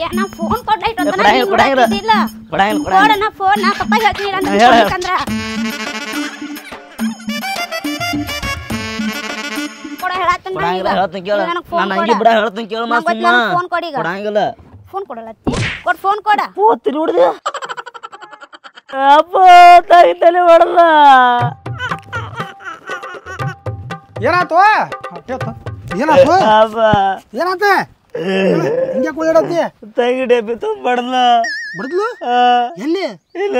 ಯಾ ನಾ phone phone ನಾ phone ಕೊಡಿ ಫೋನ್ ಕೊಡಲತ್ತಿ ಫೋನ್ ಕೊಡ ಏ ಹಿಂಗೆ ಕೂಡಾಡತ್ತಿ ತಗಿಡೆ ಬಿತ್ತು ಬಡದ್ಲ ಬಡದ್ಲು ಎಲ್ಲಿ ಇಲ್ಲ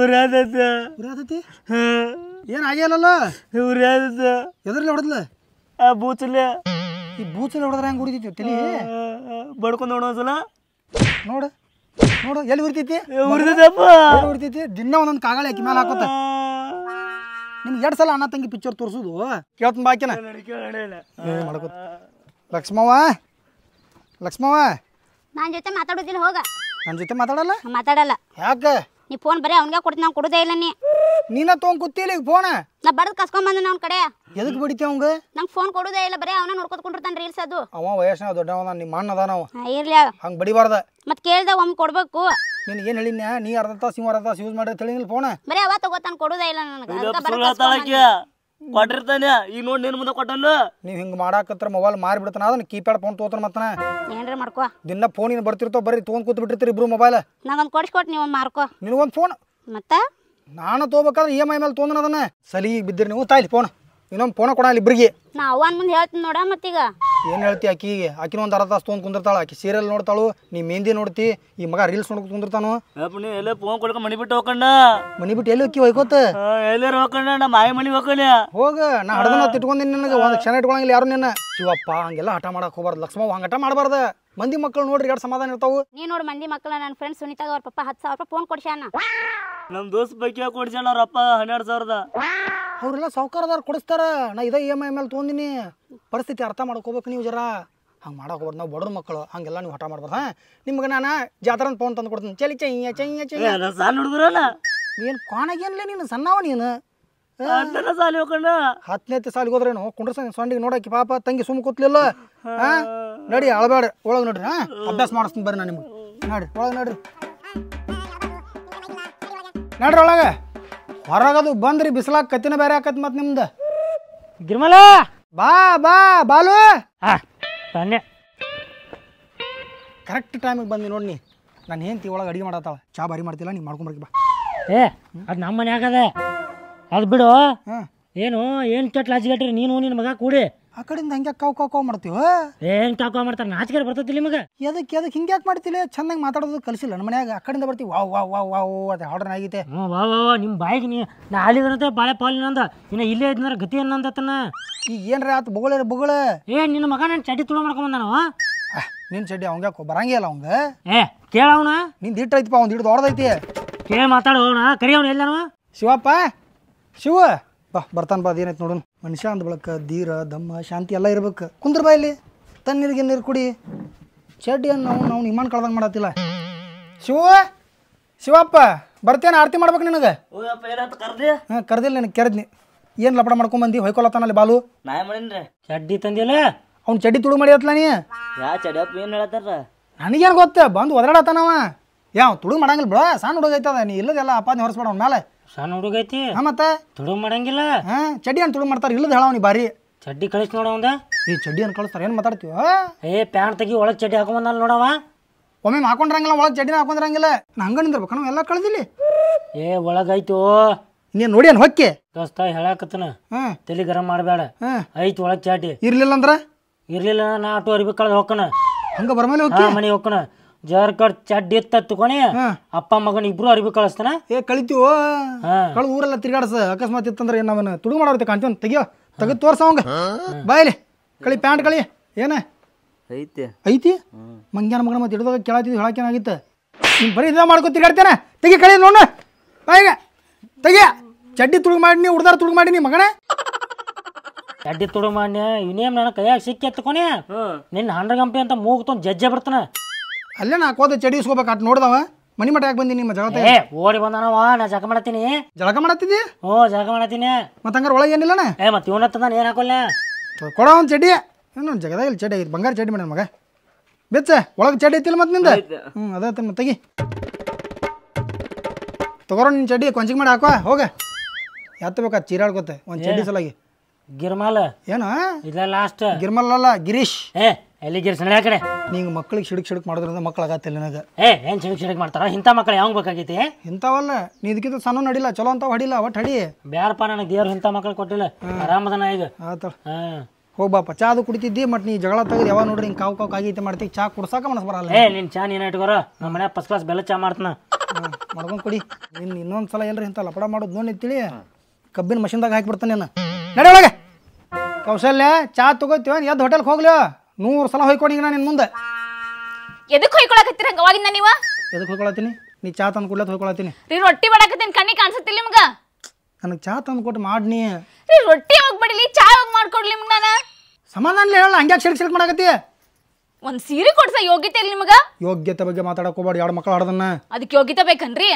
ಉರಿಯಾದತ್ತ ಉರಿಯಾದತ್ತಿ ಏನು ಆಗ್ಯಾಲಲ್ಲ ಉರಿಯಾದತ್ತ ಎದ್ರಲ್ಲಿ ಹೊಡೆದ್ಲ ಆ ಬೂಚಲ್ಲೆ ಈ ಬೂಚಲ್ಲಿ ಹೊಡೆದ್ರೆ ಹೆಂಗೆ ಉರಿತೈತಿ ತಲಿ ಬಡ್ಕೊಂಡು ನೋಡೋಸಲ ನೋಡು ನೋಡು ಎಲ್ಲಿ ಉರಿತೈತಿ ಉರಿದಪ್ಪ ಉರಿತೈತಿ ದಿನ ಒಂದೊಂದು ಕಾಗಲೆ ಹಾಕಿ ಮೇಲೆ ಹಾಕೋತ ನಿಮ್ಗೆ ಎರಡು ಸಲ ಅಣ್ಣ ತಂಗಿ ಪಿಕ್ಚರ್ ತೋರಿಸೋದು ಕೇಳ್ತಾನೆ ಬಾಕಿನ ಮಾಡ್ಕೋತ ಲಕ್ಷ್ಮವ್ವ ಲಕ್ಷ್ಮವ ನನ್ನ ಜೊತೆ ಮಾತಾಡೋದಿಲ್ಲ ಹೋಗ ನನ್ನ ಜೊತೆ ಮಾತಾಡಲ್ಲ ಮಾತಾಡಲ್ಲ ಯಾಕೆ ನೀ ಫೋನ್ ಬರೀ ಅವನಿಗೆ ಕೊಡ್ತೀನಿ ನಾನು ಕೊಡೋದೇ ಇಲ್ಲ ನೀ ನೀನ ತೊಗೊಂಡ್ ಕುತ್ತಿಲ್ಲ ಈಗ ಫೋನ್ ನಾ ಬಡದ್ ಕಸ್ಕೊಂಡ್ ಬಂದ ಅವ್ನ ಕಡೆ ಎದಕ್ ಬಿಡಿತಿ ಅವಂಗ ನಂಗ್ ಫೋನ್ ಕೊಡುದೇ ಇಲ್ಲ ಬರೇ ಅವನ ನೋಡ್ಕೊತ ಕುಂಡಿರ್ತಾನ ರೀಲ್ಸ್ ಅದು ಅವ ವಯಸ್ಸಿನ ದೊಡ್ಡವ ನಿಮ್ಮ ಅಣ್ಣ ಅದ ನಾವು ಇರ್ಲಿ ಹಂಗ ಬಡಿಬಾರ್ದ ಮತ್ ಕೇಳ್ದ ಒಮ್ಮೆ ಕೊಡ್ಬೇಕು ನೀನ್ ಏನ್ ಹೇಳಿನ ನೀ ಅರ್ಧ ತಾಸು ಇವ್ ಅರ್ಧ ತಾಸು ಯೂಸ್ ಮಾಡಿ ತಿಳಿನಿಲ್ಲ ಫೋನ್ ಬರೇ ಅವ ತಗೋತಾನ ಕೊಡುದೇ ಇಲ್ಲ ನನಗೆ ಕೊಟ್ಟಿರ್ತಾನೆ ಈಗ ನೋಡಿ ನಿನ್ ಮುಂದೆ ಕೊಟ್ಟಲ್ಲ ನೀವ್ ಹಿಂಗ್ ಮಾಡಾಕತ್ರ ಮೊಬೈಲ್ ಮಾರಿ ಬಿಡ್ತಾನ ಅದನ್ನ ಕೀಪ್ಯಾಡ್ ಫೋನ್ ತೋತಾನ ಮತ್ತನ ಏನ್ರ ಮಾಡ್ಕೋ ದಿನ ಫೋನ್ ಇನ್ ಬರ್ತಿರ್ತಾವ ಬರ್ರಿ ತಗೊಂಡ್ ಕೂತ್ ಬಿಟ್ಟಿರ್ತೀರಿ ಇಬ್ರು ಮೊಬೈಲ್ ನಂಗೊಂದ್ ಕೊಡ್ಸ್ಕೊಟ್ ನೀವ್ ಮಾರ್ಕೋ ನಿನಗೊಂದ್ ಫೋನ್ ಮತ್ತ ನಾನು ತಗೋಬೇಕಾದ್ರೆ ಇ e ಎಮ್ ಐ ಮೇಲೆ ತೊಗೊಂಡ್ನ ಅದನ್ನ ಸಲಿ ಬಿದ್ದಿರಿ ನೀವು ತಾಯಿ ಫೋನ್ ಇನ್ನೊಂದು ಫೋನ ಕೊಡಲ್ಲ ಇಬ್ರಿಗೆ ನಾ ಅವ್ವ ಮುಂದೆ ಹೇಳ್ತೀನಿ ನೋಡ ಮತ್ತೀಗ ಏನು ಹೇಳ್ತಿ ಆಕಿಗೆ ಆಕಿನ ಒಂದು ಅರ್ಧ ತಾಸು ತೊಗೊಂಡು ಕುಂದಿರ್ತಾಳ ಆಕಿ ಸೀರಿಯಲ್ ನೋಡ್ತಾಳು ನೀ ಮೆಹಂದಿ ನೋಡ್ತಿ ಈ ಮಗ ರೀಲ್ಸ್ ನೋಡ್ಕೊಂಡು ಕುಂದಿರ್ತಾನು ಎಲ್ಲ ಫೋನ್ ಕೊಡ್ಕೊಂಡು ಮನಿ ಬಿಟ್ಟು ಹೋಗಣ್ಣ ಮನಿ ಬಿಟ್ಟು ಎಲ್ಲಿ ಹೋಗಿ ಹೋಯ್ಕೋತ ಎಲ್ಲಾರು ಹೋಗಣ್ಣ ನಮ್ಮ ಮಾಯ ಮನಿ ಹೋಗಣ್ಣ ಹೋಗ ನಾ ಹಡದನ ತಿಟ್ಕೊಂಡಿನಿ ನಿನಗೆ ಒಂದು ಕ್ಷಣ ಇಟ್ಕೊಳಂಗಿಲ್ಲ ಯಾರು ನಿನ್ನ ಶಿವಪ್ಪ ಹಂಗೆಲ್ಲ ಹಠ ಮಾಡಕ್ಕೆ ಹೋಗ್ಬಾರ್ದು ಲಕ್ಷ್ಮವ್ ಹಂಗೆ ಹಠ ಮಾಡಬಾರ್ದು ಮಂದಿ ಮಕ್ಕಳು ನೋಡ್ರಿ ಎರಡು ಸಮಾಧಾನ ಇರ್ತಾವು ನೀ ನೋಡ್ ಮಂದಿ ಮಕ್ಕಳ ನನ್ನ ಫ್ರೆಂಡ್ ಸುನಿತಾಗ ಅವ್ರ ಪಪ್ಪ ಹತ್ತು ಸಾವಿರ ರೂಪಾಯಿ ಫೋನ್ ಕೊಡ್ಸ್ಯಾನ ನಮ್ ದೋಸ್ತ್ ಬಗ್ಗೆ ಕೊಡ್ಸ್ಯಾನ ಅವ್ರ ಹನ್ನೆರಡು ಸಾವಿರದ ಅವ್ರೆಲ್ಲ ಸಾವುಕಾರದವ್ರು ಕೊಡಿಸ್ತಾರ ನಾ ಇದೇ ಇ e ಎಮ್ ಐ ಮೇಲೆ ತೊಗೊಂದಿನಿ ಪರಿಸ್ಥಿತಿ ಅರ್ಥ ಮಾಡ್ಕೋಬೇಕು ನೀವು ಜರ ಹಂಗೆ ಮಾಡಕೋಬಾರ್ದು ನಾವು ಬಡವ್ರ ಮಕ್ಕಳು ಹಂಗೆಲ್ಲ ನೀವು ಹಠ ಮಾಡ್ಬಾರ್ದು ಹಾಂ ನಿಮ್ಗೆ ನಾನು ಜಾತ್ರೆ ಫೋನ್ ತಂದು ಕೊಡ್ತೀನಿ ಚಲಿ ಚೈ ಚೈ ಚೈ ಸಣ್ಣ ಹುಡುಗರಲ್ಲ ಏನು ಕಾಣಗೇನಿಲ್ಲ ನೀನು ಸಣ್ಣವ ನೀನು ಹತ್ತನೇ ಸಾಲಿಗೆ ಹೋದ್ರೇನು ಕುಂಡ್ರ ಸೊಂಡಿಗೆ ನೋಡಕ್ಕೆ ಪಾಪ ತಂಗಿ ಸುಮ್ಮ ಕೂತ್ಲಿಲ್ಲ ಹಾ ನಡಿ ಅಳಬೇಡ ಒಳಗೆ ನೋಡ್ರಿ ಹಾ ಅಭ್ಯಾಸ ಮಾಡಿಸ್ತೀನಿ ಬರ್ರಿ ನಾನು ನಿಮ್ಗೆ ನಡ್ರಿ ಒಳಗೆ ನಡ್ರಿ ನಡ್ರಿ ಒಳಗೆ ಹೊರಗದು ಬಂದ್ರಿ ಬಿಸಿಲಾಗ ಕತ್ತಿನ ಬೇರೆ ಹಾಕತ್ ಮತ್ ನಿಮ್ದು ಗಿರ್ಮಲ ಬಾ ಬಾ ಬಾಲು ಕರೆಕ್ಟ್ ಟೈಮಿಗೆ ಬಂದಿ ನೋಡಿ ನಾನು ಹೆಂಡ್ತಿ ಒಳಗೆ ಅಡಿಗೆ ಮಾಡತ್ತಾವ ಚಾ ಬಾರಿ ಮಾಡ್ತಿಲ್ಲ ನೀನು ಮಾಡ್ಕೊಂಡ್ಬರ್ಕಿ ಬಾ ಏ ಅದು ನಮ್ಮ ಮನೆ ಆಗದೆ ಅದು ಬಿಡು ಏನು ಏನು ಕೆಟ್ಟ ಲಾಜಿಗಟ್ರಿ ನೀನು ನಿನ್ನ ಮಗ ಕೂಡಿ ಆ ಕಡೆಯಿಂದ ಹಂಗೆ ಕಾವ್ ಕಾವ್ ಕಾವ್ ಮಾಡ್ತೀವ ಏನ್ ಕಾವ್ ಕಾವ್ ಮಾಡ್ತಾರೆ ನಾಚಿಕೆ ಬರ್ತೈತಿ ನಿಮಗೆ ಎದಕ್ಕೆ ಎದಕ್ಕೆ ಹಿಂಗೆ ಯಾಕೆ ಮಾಡ್ತಿಲ್ಲ ಚೆನ್ನಾಗಿ ಮಾತಾಡೋದು ಕಲಸಿಲ್ಲ ನಮ್ಮ ಮನ್ಯಾಗ ಆ ಕಡೆಯಿಂದ ಬರ್ತೀವಿ ವಾವ್ ವಾವ್ ವಾವ್ ವಾವ್ ಅದೇ ಆರ್ಡರ್ ಆಗೈತೆ ಹ್ಞೂ ವಾ ವಾ ವಾ ಬಾಯಿಗೆ ನೀ ನಾ ಆಲಿದನಂತೆ ಬಾಳೆ ಪಾಲಿನಂದ ಇನ್ನ ಇಲ್ಲೇ ಇದ್ನಾರ ಗತಿ ಅನ್ನಂದತನ ಈಗ ಏನ್ರ ಆತ ಬೊಗಳ ಬೊಗಳ ಏ ನಿನ್ನ ಮಗ ಚಡ್ಡಿ ತುಳು ತುಳು ನಾನು ನಿನ್ನ ಚಡ್ಡಿ ಅವಂಗೆ ಬರಂಗಿಲ್ಲ ಬರಂಗೇ ಅವಂಗ ಏ ಕೇಳವನ ನಿಂದು ಐತಿಪಾ ಐತಿಪ್ಪ ಅವ್ನ ಹಿಡ್ದು ಹೊಡೆದೈತಿ ಕೇಳಿ ಮಾತಾಡೋಣ ಕರಿ ಅವ್ನು ಎಲ್ಲಾನು ಶಿವಪ್ಪ ಶಿವ ಬಾ ಬರ್ತಾನ ಬಾ ಅದೇನೈತೆ ನೋಡೋಣ ಮನುಷ್ಯ ಅಂದ ಬಳಕ ಧೀರ ದಮ್ಮ ಶಾಂತಿ ಎಲ್ಲ ಇರ್ಬೇಕು ಕುಂದ್ರ ಬಾ ಇಲ್ಲಿ ತನ್ನೀರಿಗೆ ನೀರು ಕುಡಿ ಚಡ್ಡಿಯನ್ನು ನಾವು ನಾವು ನಿಮ್ಮನ್ನು ಕಳ್ದಂಗೆ ಮಾಡತ್ತಿಲ್ಲ ಶಿವ ಶಿವಪ್ಪ ಬರ್ತೇನೆ ಆರತಿ ಮಾಡ್ಬೇಕು ನಿನಗೆ ಹಾಂ ಕರ್ದಿಲ್ಲ ನಿನಗೆ ಕೆರೆದ್ನಿ ಏನು ಲಪಡ ಮಾಡ್ಕೊಂಬಂದಿ ಬಂದಿ ಅಲ್ಲಿ ಬಾಲು ಚಡ್ಡಿ ತಂದಿಲ್ಲ ಅವ್ನು ಚಡ್ಡಿ ತುಳು ಮಾಡಿ ನೀ ನನಗೇನು ಗೊತ್ತ ಬಂದು ಒದರಾಡತ್ತಾನವ ಯಾವ ತುಳು ಮಾಡಂಗಿಲ್ಲ ಬಿಡ ಸಣ್ಣ ಹುಡುಗ ಐತದ ನೀ ಇಲ್ಲದೆಲ್ಲ ಅಪ್ಪಾದ ಹೊರಸ್ಬೇಡ ಅವ್ನ ಮೇಲೆ ಸಣ್ಣ ಹುಡುಗ ಐತಿ ಹಾ ಮತ್ತೆ ತುಡು ಮಾಡಂಗಿಲ್ಲ ಚಡ್ಡಿ ಅನ್ ತುಡು ಮಾಡ್ತಾರೆ ಇಲ್ಲದ ಹೇಳವನಿ ಬಾರಿ ಚಡ್ಡಿ ಕಳಿಸ್ ಒಂದ ಈ ಚಡ್ಡಿ ಅನ್ ಕಳಿಸ್ತಾರೆ ಏನು ಮಾತಾಡ್ತೀವ ಏ ಪ್ಯಾಂಟ್ ತೆಗಿ ಒಳಗೆ ಚಡ್ಡಿ ಹಾಕೊಂಬಂದ ನೋಡವ ಒಮ್ಮೆ ಹಾಕೊಂಡ್ರಂಗಿಲ್ಲ ಒಳಗೆ ಚಡ್ಡಿನ ಹಾಕೊಂಡ್ರಂಗಿಲ್ಲ ನಾ ಹಂಗ ನಿಂದಿರ್ಬೇಕು ಎಲ್ಲ ಕಳ್ದಿಲ್ಲಿ ಏ ಒಳಗೈತು ನೀನು ನೋಡಿ ಅನ್ ಹೊಕ್ಕೆ ದೋಸ್ತ ಹೇಳಾಕತ್ತನ ತಲೆ ಗರಂ ಮಾಡಬೇಡ ಐತಿ ಒಳಗೆ ಚಾಟಿ ಇರ್ಲಿಲ್ಲ ಅಂದ್ರ ಇರ್ಲಿಲ್ಲ ನಾ ಆಟೋ ಅರ್ಬೇಕು ಕಳೆದು ಹಂಗ ಬರ್ಮೇಲೆ ಹೋಗಿ ಮನೆ ಹೋಗ್ಕಣ ಜರ್ಕರ್ ಚಡ್ಡಿ ಎತ್ತ ಅಪ್ಪ ಮಗನ ಇಬ್ರು ಅರಿವಿ ಕಳಿಸ್ತಾನ ಏ ಕಳಿತೀವ ಕಳು ಊರೆಲ್ಲ ತಿರ್ಗಾಡ್ಸ ಅಕಸ್ಮಾತ್ ಇತ್ತಂದ್ರೆ ಏನ್ ನಾವನ್ನ ತುಡುಗು ಮಾಡೋರ್ತೆ ಕಾಣ್ತೀವಿ ತೆಗಿಯೋ ತೋರ್ಸ ತೋರ್ಸವಂಗ ಬಾಯ್ಲಿ ಕಳಿ ಪ್ಯಾಂಟ್ ಕಳಿ ಏನ ಐತಿ ಐತಿ ಮಂಗ್ಯಾನ ಮಗನ ಮತ್ತೆ ಹಿಡಿದಾಗ ಕೇಳತ್ತಿದ್ವಿ ಹೇಳಕ್ಕೇನಾಗಿತ್ತು ನೀನ್ ಬರೀ ಇದ ಮಾಡ್ಕೊ ತಿರ್ಗಾಡ್ತೇನೆ ತೆಗಿ ಕಳಿ ನೋಡು ಬಾಯಿಗೆ ತೆಗಿಯ ಚಡ್ಡಿ ತುಡುಗು ನೀ ಹುಡ್ದಾರ ತುಡುಗು ನೀ ಮಗನೇ ಚಡ್ಡಿ ತುಡುಗು ಮಾಡಿ ಇವನೇಮ್ ನನ್ನ ಕೈಯಾಗ ಸಿಕ್ಕಿ ಎತ್ಕೊನೆ ನಿನ್ನ ಹಂಡ್ರ ಗಂಪಿ ಅಂತ ಮೂಗ್ತೊಂದು ಜಜ್ಜೆ ಬರ್ತಾನ ಅಲ್ಲೇ ನಾ ಕೋದ ಚಡಿ ಇಸ್ಕೋಬೇಕು ಅಟ್ ನೋಡ್ದವ ಮನಿ ಮಠ ಯಾಕೆ ಬಂದಿ ನಿಮ್ಮ ಜಗತ್ತೆ ಓಡಿ ಬಂದಾನವ ನಾ ಜಳಕ ಮಾಡತ್ತೀನಿ ಜಳಕ ಮಾಡತ್ತಿದ್ದಿ ಓ ಜಳಕ ಮಾಡತ್ತೀನಿ ಮತ್ತೆ ಹಂಗಾರ ಒಳಗೆ ಏನಿಲ್ಲ ಏ ಮತ್ತೆ ಇವನತ್ತ ನಾನು ಏನು ಹಾಕೋಲ್ಲ ಕೊಡೋ ಒಂದು ಚಡಿ ಏನೋ ಜಗದಾಗ ಇಲ್ಲಿ ಚಡಿ ಐತಿ ಬಂಗಾರ ಚಡಿ ಮೇಡಮ್ ಮಗ ಬೆಚ್ಚ ಒಳಗೆ ಚಡ್ಡಿ ಐತಿಲ್ಲ ಮತ್ತೆ ನಿಂದ ಹ್ಞೂ ಅದೇ ಮತ್ತೆ ತೆಗಿ ತಗೋರೋ ನಿನ್ ಚಡ್ಡಿ ಕೊಂಚಿಗೆ ಮಾಡಿ ಹಾಕೋ ಹೋಗ ಎತ್ತಬೇಕಾ ಚೀರಾಡ್ಕೋತೆ ಒಂದು ಚಡಿ ಸಲಾಗಿ ಗಿರ್ಮಾಲ ಏನು ಇಲ್ಲ ಲಾಸ್ಟ್ ಗಿರ್ಮಲ್ ಅಲ್ಲ ಗಿರೀಶ್ ಏ ಎಲ್ಲಿಗಿರ್ ಸಣ್ಣ ಕಡೆ ನಿಂಗೆ ಮಕ್ಳಿಗೆ ಶಿಡಕ್ ಮಾಡೋದ್ರಿಂದ ಮಕ್ಳು ಆಗತ್ತಿಲ್ಲ ನನಗೆ ಏ ಏನು ಸಿಡಕ್ ಸಿಡಕ್ ಮಾಡ್ತಾರ ಇಂಥ ಮಕ್ಳು ಯಾವ ಬೇಕಾಗೈತಿ ಇಂಥವಲ್ಲ ನೀ ಇದಕ್ಕಿಂತ ಸಣ್ಣ ನಡಿಲ್ಲ ಚಲೋ ಅಂತ ಹೊಡಿಲ್ಲ ಒಟ್ಟು ಹಡಿ ಬ್ಯಾರಪ್ಪ ನನಗೆ ದೇವ್ರು ಇಂಥ ಮಕ್ಳು ಕೊಟ್ಟಿಲ್ಲ ಆರಾಮದನ ಈಗ ಆತ ಹಾಂ ಬಾಪ್ಪ ಚಾ ಅದು ಕುಡಿತಿದ್ದಿ ಮತ್ತು ನೀ ಜಗಳ ತೆಗೆದು ಯಾವಾಗ ನೋಡ್ರಿ ಹಿಂಗೆ ಕಾವು ಕಾವು ಕಾಗೈತೆ ಮಾಡ್ತೀ ಚಾ ಕುಡ್ಸಾಕ ಮನಸ್ಸು ಬರಲ್ಲ ಏ ನಿನ್ ಚಾ ನೀನು ಇಟ್ಕೋರ ನಮ್ಮ ಮನೆ ಫಸ್ಟ್ ಕ್ಲಾಸ್ ಬೆಲ್ಲ ಚಾ ಮಾಡ್ತಾನ ಮಾಡ್ಕೊಂಡು ಕುಡಿ ನಿನ್ನ ಇನ್ನೊಂದು ಸಲ ಎಲ್ಲರಿ ಇಂಥ ಲಪಡ ಮಾಡೋದು ನೋಡಿ ತಿಳಿ ಕಬ್ಬಿನ ಮಷಿನ್ದಾಗ ಹಾಕಿಬಿಡ್ತಾನೆ ನಾನು ನಡೆಯೊಳಗೆ ಕೌಶಲ್ಯ ಚಾ ತಗೋತೀವ ಎದ್ದು ಹೋಟೆಲ್ಗೆ ಹೋಗ್ಲಿಯೋ ನೂರು ಸಲ ಹೊಯ್ಕೊಂಡು ನಾನು ಮುಂದೆ ಎದಕ್ಕೆ ಹೊಯ್ಕೊಳಕತ್ತೀರ ಹಂಗ ನೀವು ನೀವ ಎದಕ್ಕೆ ಹೊಯ್ಕೊಳತೀನಿ ನೀ ಚಾ ತಂದು ಕೊಡ್ಲತ್ ಹೊಯ್ಕೊಳತ್ತೀನಿ ರೀ ರೊಟ್ಟಿ ಮಾಡಕತ್ತೀನಿ ಕಣ್ಣಿ ಕಾಣಿಸುತ್ತಿಲ್ಲ ನಿಮ್ಗ ನನಗೆ ಚಾ ತಂದು ಕೊಟ್ಟು ನೀ ರೀ ರೊಟ್ಟಿ ಹೋಗ್ಬಿಡಿಲಿ ಬಡಿಲಿ ಚಾ ಯಾವಾಗ ಮಾಡ್ಕೊಡ್ಲಿ ನಿಮ್ಗೆ ನಾನು ಸಮಾಧಾನ ಹೇಳಲ್ಲ ಹಂಗೆ ಯಾಕೆ ಶಿಲ್ಕ್ ಶಿಲ್ಕ್ ಮಾಡಕತ್ತಿ ಒಂದು ಸೀರೆ ಕೊಡ್ಸ ಯೋಗ್ಯತೆ ಇಲ್ಲ ನಿಮ್ಗೆ ಯೋಗ್ಯತೆ ಬಗ್ಗೆ ಮಾತಾಡಕ್ ಹೋಗ್ಬೇಡಿ ಎರಡು ಮಕ್ಕಳು ಆಡೋದನ್ನ ಅದಕ್ಕೆ ಯೋಗ್ಯತೆ ಬೇಕನ್ರಿ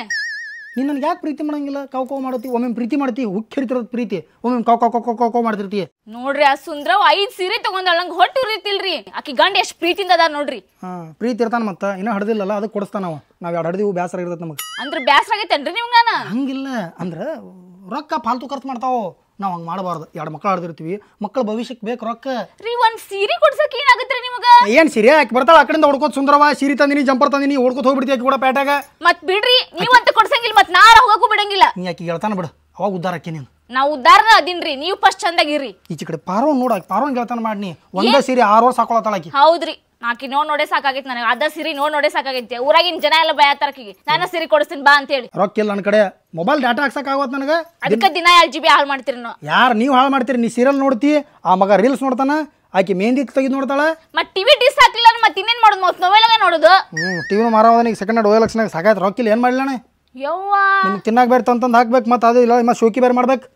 ನೀನು ಯಾಕೆ ಪ್ರೀತಿ ಮಾಡಂಗಿಲ್ಲ ಕಾವ್ ಕಾವ್ ಮಾಡತಿ ಒಮ್ಮೆ ಪ್ರೀತಿ ಮಾಡ್ತಿ ಹುಕ್ಕಿರ್ತಿರೋದು ಪ್ರೀತಿ ಒಮ್ಮೆ ಕಾವ್ ಕಾವ್ ಕಾವ್ ಕಾವ್ ಮಾಡ್ತಿರ್ತಿ ನೋಡ್ರಿ ಆ ಸುಂದ್ರ ಐದು ಸೀರೆ ತಗೊಂಡಲ್ಲ ನಂಗೆ ಹೊಟ್ಟು ಉರಿತಿಲ್ರಿ ಆಕಿ ಗಂಡ ಎಷ್ಟು ಪ್ರೀತಿಯಿಂದ ಅದ ನೋಡ್ರಿ ಪ್ರೀತಿ ಇರ್ತಾನ ಮತ್ತೆ ಇನ್ನೂ ಹಡ್ದಿಲ್ಲಲ್ಲ ಅದಕ್ಕೆ ಕೊಡಿಸ್ತಾನ ನಾವು ನಾವು ಎರಡು ಹಡದಿವು ಬ್ಯಾಸರ ಇರ್ತದೆ ನಮಗೆ ಅಂದ್ರೆ ಬೇಸರ ಆಗೈತೇನ್ರಿ ನಿಮ್ಗೆ ನಾನು ಹಂಗಿಲ್ಲ ಅಂದ್ರೆ ರೊಕ್ಕ ಫಾಲ್ತು ಖರ್ಚು ಮಾಡ್ತಾವೆ ನಾವು ಹಂಗೆ ಮಾಡಬಾರ್ದು ಎರಡು ಮಕ್ಳು ಆಡ್ದಿರ್ತೀವಿ ಮಕ್ಕಳ ಭವಿಷ್ಯಕ್ಕೆ ಬೇಕು ರೊಕ್ಕ ರೀ ಒಂದು ಸೀರೆ ಕೊಡ್ಸಕ್ ರೀ ನಿಮಗೆ ಏನು ಸೀರೆ ಯಾಕೆ ಬರ್ತಾಳೆ ಆ ಕಡೆಯಿಂದ ಹುಡ್ಕೋದು ಸುಂದರವ ಸೀರೆ ತಂದಿನಿ ಜಂಪರ್ ತಂದಿನಿ ಹುಡ್ಕೋದು ಹೋಗ್ಬಿಡ್ತೀಯ ಕೂಡ ಪ್ಯಾಟಾಗ ಮತ್ತೆ ಬಿಡ್ರಿ ನೀವು ನೀವಂತ ಕೊಡ್ಸಂಗಿಲ್ಲ ಮತ್ತೆ ನಾರ ಹೋಗಕ್ಕೂ ಬಿಡಂಗಿಲ್ಲ ನೀ ಯಾಕೆ ಹೇಳ್ತಾನೆ ಬಿಡು ಅವಾಗ ಉದ್ದಾರ ಆಕಿ ನೀನು ನಾವು ಉದ್ದಾರ ಅದೀನ್ರಿ ನೀವು ಫಸ್ಟ್ ಚಂದಾಗಿರ್ರಿ ಈಚೆ ಕಡೆ ಪಾರೋ ನೋಡ ಪಾರೋನ್ ಹೇಳ್ತಾನೆ ಮಾಡಿ ಒಂದೇ ಸೀರೆ ಆರು ವರ್ಷ ಹಾಕೊಳತ್ತಾಳ ಆಕಿ ಹೌದ್ರಿ ಆಕಿ ನೋಡ್ ನೋಡೇ ಸಾಕಾಗೈತಿ ನನಗೆ ಅದ ಸಿರಿ ನೋಡ್ ನೋಡೇ ಸಾಕಾಗೈತಿ ಊರಾಗಿನ ಜನ ಎಲ್ಲ ಬಯತಾರಕಿಗೆ ನಾನು ಸಿರಿ ಕೊಡಿಸ್ತೀನಿ ಬಾ ಅಂತ ಹೇಳಿ ರೊಕ್ಕ ಇಲ್ಲ ನನ್ನ ಕಡೆ ಮೊಬೈಲ್ ಡಾಟಾ ಹಾಕ್ಸಕ್ ಆಗೋದ್ ನನಗೆ ಅದಕ್ಕೆ ದಿನ ಎಲ್ ಜಿ ಬಿ ಹಾಳು ಮಾಡ್ತೀರಿ ನಾವು ಯಾರು ನೀವು ಹಾಳು ಮಾಡ್ತೀರಿ ನೀ ಸೀರಿಯಲ್ ನೋಡ್ತಿ ಆ ಮಗ ರೀಲ್ಸ್ ನೋಡ್ತಾನ ಆಕಿ ಮೆಹಂದಿ ತೆಗೆದು ನೋಡ್ತಾಳ ಮತ್ತೆ ಟಿವಿ ಡಿಸ್ ಹಾಕಿಲ್ಲ ಮತ್ತೆ ಇನ್ನೇನ್ ಮಾಡೋದು ಮತ್ತೆ ಮೊಬೈಲ್ ನೋಡೋದು ಹ್ಮ್ ಟಿವಿ ಮಾರೋದ ನೀವು ಸೆಕೆಂಡ್ ಓ ಲಕ್ಷನಾಗ ಸಾಕಾಯ್ತು ರೊಕ್ಕ ಇಲ್ಲ ಏನು ಮಾಡ್ಲಣ್ಣ ಯವ್ವಾ ನಿಮ್ಗೆ ತಿನ್ನಾಗ್ ಬೇರೆ ತಂತಂದು ಹಾಕ್ಬೇಕು ಮತ್ತೆ ಅದು ಇಲ್ಲ ಮತ್ತೆ ಶೋಕಿ ಬೇರೆ ಮಾಡ್ಬೇಕು